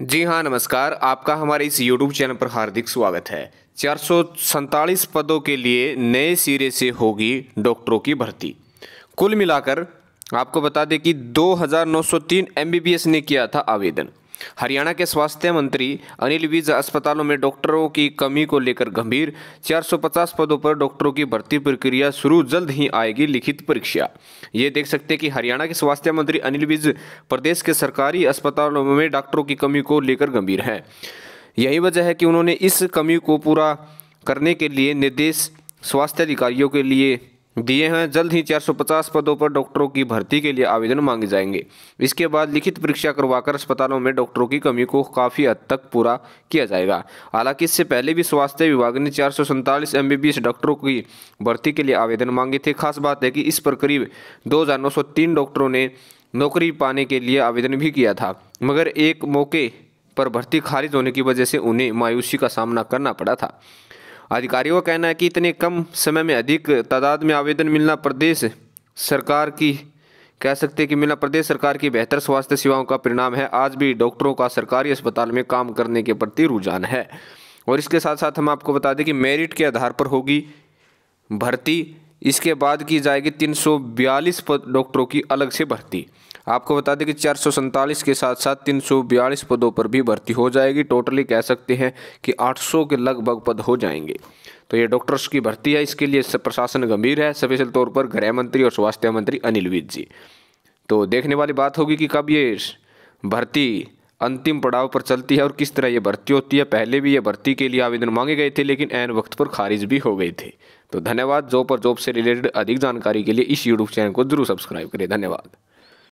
जी हाँ नमस्कार आपका हमारे इस यूट्यूब चैनल पर हार्दिक स्वागत है चार पदों के लिए नए सिरे से होगी डॉक्टरों की भर्ती कुल मिलाकर आपको बता दें कि 2903 एमबीबीएस ने किया था आवेदन हरियाणा के स्वास्थ्य मंत्री अनिल विज अस्पतालों में डॉक्टरों की कमी को लेकर गंभीर 450 पदों पर डॉक्टरों की भर्ती प्रक्रिया शुरू जल्द ही आएगी लिखित परीक्षा ये देख सकते हैं कि हरियाणा के स्वास्थ्य मंत्री अनिल विज प्रदेश के सरकारी अस्पतालों में डॉक्टरों की कमी को लेकर गंभीर हैं यही वजह है कि उन्होंने इस कमी को पूरा करने के लिए निर्देश स्वास्थ्य अधिकारियों के लिए दिए हैं जल्द ही 450 पदों पर डॉक्टरों की भर्ती के लिए आवेदन मांगे जाएंगे इसके बाद लिखित परीक्षा करवाकर अस्पतालों में डॉक्टरों की कमी को काफ़ी हद तक पूरा किया जाएगा हालांकि इससे पहले भी स्वास्थ्य विभाग ने चार सौ डॉक्टरों की भर्ती के लिए आवेदन मांगे थे खास बात है कि इस पर करीब दो डॉक्टरों ने नौकरी पाने के लिए आवेदन भी किया था मगर एक मौके पर भर्ती खारिज होने की वजह से उन्हें मायूसी का सामना करना पड़ा था अधिकारियों का कहना है कि इतने कम समय में अधिक तादाद में आवेदन मिलना प्रदेश सरकार की कह सकते हैं कि मिलना प्रदेश सरकार की बेहतर स्वास्थ्य सेवाओं का परिणाम है आज भी डॉक्टरों का सरकारी अस्पताल में काम करने के प्रति रुझान है और इसके साथ साथ हम आपको बता दें कि मेरिट के आधार पर होगी भर्ती इसके बाद की जाएगी तीन पद डॉक्टरों की अलग से भर्ती आपको बता दें कि चार के साथ साथ तीन पदों पर भी भर्ती हो जाएगी टोटली कह सकते हैं कि 800 के लगभग पद हो जाएंगे तो ये डॉक्टर्स की भर्ती है इसके लिए प्रशासन गंभीर है स्पेशल तौर पर गृह मंत्री और स्वास्थ्य मंत्री अनिल विज जी तो देखने वाली बात होगी कि कब ये भर्ती अंतिम पड़ाव पर चलती है और किस तरह ये भर्ती होती है पहले भी ये भर्ती के लिए आवेदन मांगे गए थे लेकिन एन वक्त पर खारिज भी हो गए थे तो धन्यवाद जॉब और जॉब से रिलेटेड अधिक जानकारी के लिए इस यूट्यूब चैनल को जरूर सब्सक्राइब करें धन्यवाद